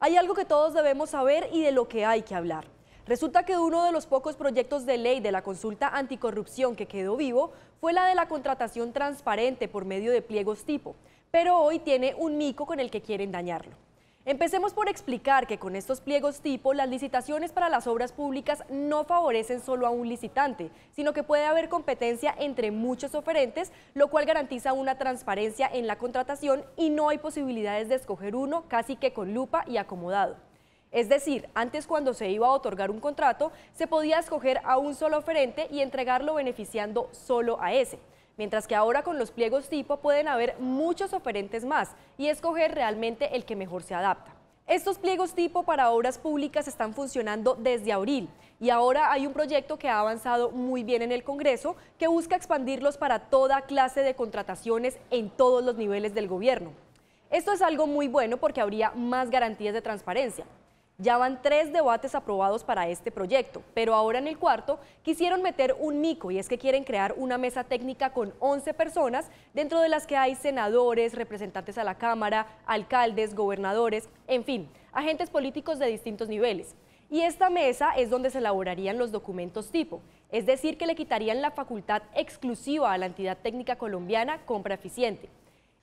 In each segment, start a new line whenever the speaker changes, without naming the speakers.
Hay algo que todos debemos saber y de lo que hay que hablar. Resulta que uno de los pocos proyectos de ley de la consulta anticorrupción que quedó vivo fue la de la contratación transparente por medio de pliegos tipo, pero hoy tiene un mico con el que quieren dañarlo. Empecemos por explicar que con estos pliegos tipo, las licitaciones para las obras públicas no favorecen solo a un licitante, sino que puede haber competencia entre muchos oferentes, lo cual garantiza una transparencia en la contratación y no hay posibilidades de escoger uno casi que con lupa y acomodado. Es decir, antes cuando se iba a otorgar un contrato, se podía escoger a un solo oferente y entregarlo beneficiando solo a ese mientras que ahora con los pliegos tipo pueden haber muchos oferentes más y escoger realmente el que mejor se adapta. Estos pliegos tipo para obras públicas están funcionando desde abril y ahora hay un proyecto que ha avanzado muy bien en el Congreso que busca expandirlos para toda clase de contrataciones en todos los niveles del gobierno. Esto es algo muy bueno porque habría más garantías de transparencia. Ya van tres debates aprobados para este proyecto, pero ahora en el cuarto quisieron meter un mico y es que quieren crear una mesa técnica con 11 personas, dentro de las que hay senadores, representantes a la Cámara, alcaldes, gobernadores, en fin, agentes políticos de distintos niveles. Y esta mesa es donde se elaborarían los documentos tipo, es decir, que le quitarían la facultad exclusiva a la entidad técnica colombiana Compra Eficiente.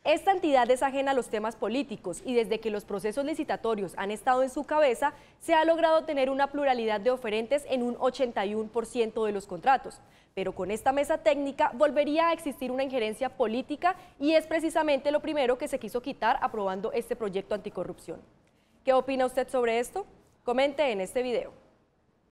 Esta entidad es ajena a los temas políticos y desde que los procesos licitatorios han estado en su cabeza, se ha logrado tener una pluralidad de oferentes en un 81% de los contratos. Pero con esta mesa técnica volvería a existir una injerencia política y es precisamente lo primero que se quiso quitar aprobando este proyecto anticorrupción. ¿Qué opina usted sobre esto? Comente en este video.